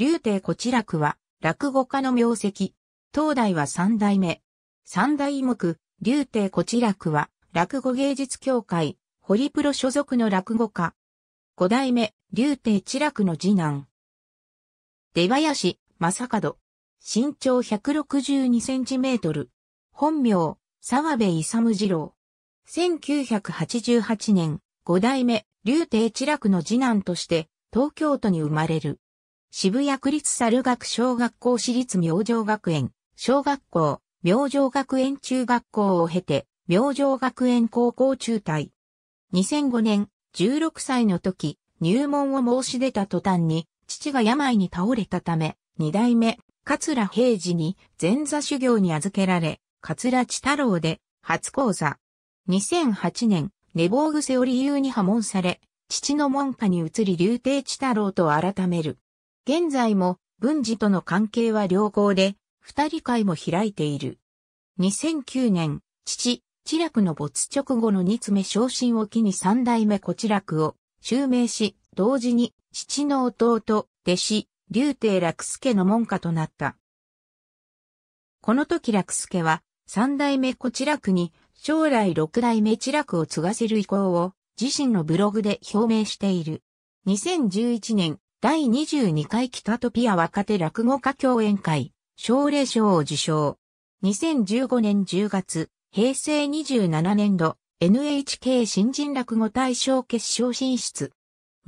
竜亭こちらくは、落語家の名跡。当代は三代目。三代目、竜亭こちらくは、落語芸術協会、ホリプロ所属の落語家。五代目、竜亭ら楽の次男。出林、正門。身長162センチメートル。本名、沢部勇二郎。1988年、五代目、竜亭ら楽の次男として、東京都に生まれる。渋谷区立猿学小学校私立明星学園、小学校、明星学園中学校を経て、明星学園高校中退。2005年、16歳の時、入門を申し出た途端に、父が病に倒れたため、二代目、桂平治に前座修行に預けられ、桂地太郎で初講座。2008年、寝坊癖を理由に破門され、父の門下に移り竜亭地太郎と改める。現在も文治との関係は良好で、二人会も開いている。2009年、父、知楽の没直後の二つ目昇進を機に三代目小知楽を襲名し、同時に父の弟、弟子、竜亭楽助の門下となった。この時楽助は三代目小知楽に将来六代目知楽を継がせる意向を自身のブログで表明している。2011年、第22回北トピア若手落語家共演会、奨励賞を受賞。2015年10月、平成27年度、NHK 新人落語大賞決勝進出。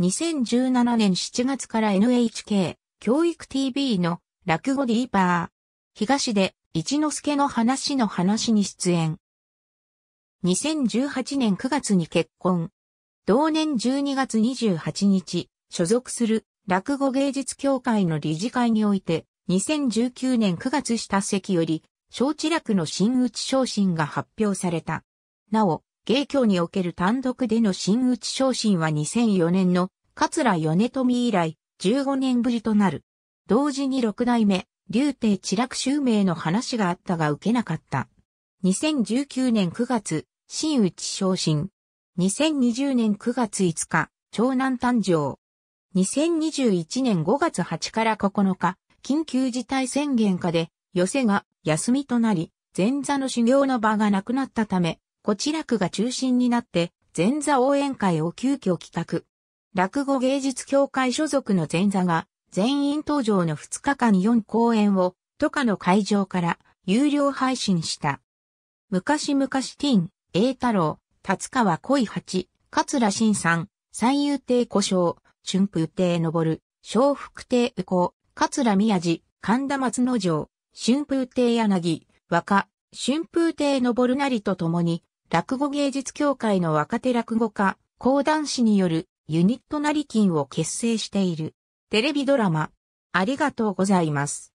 2017年7月から NHK 教育 TV の落語ディーパー。東で一之助の話の話に出演。2018年9月に結婚。同年12月28日、所属する落語芸術協会の理事会において、2019年9月下席より、小地楽の新内昇進が発表された。なお、芸協における単独での新内昇進は2004年の桂米富以来15年ぶりとなる。同時に六代目、竜帝地楽襲名の話があったが受けなかった。2019年9月、新内昇進。2020年9月5日、長男誕生。2021年5月8から9日、緊急事態宣言下で、寄せが休みとなり、前座の修行の場がなくなったため、こちら区が中心になって、前座応援会を急遽企画。落語芸術協会所属の前座が、全員登場の2日間4公演を、都下の会場から有料配信した。昔々ティン、栄太郎、立川恋八、桂新さん、三遊亭古章、春風亭昇る、小福亭右高、桂宮寺、神田松之丞、春風亭柳、若、春風亭昇なりと共に、落語芸術協会の若手落語家、講談師によるユニットなり金を結成している。テレビドラマ、ありがとうございます。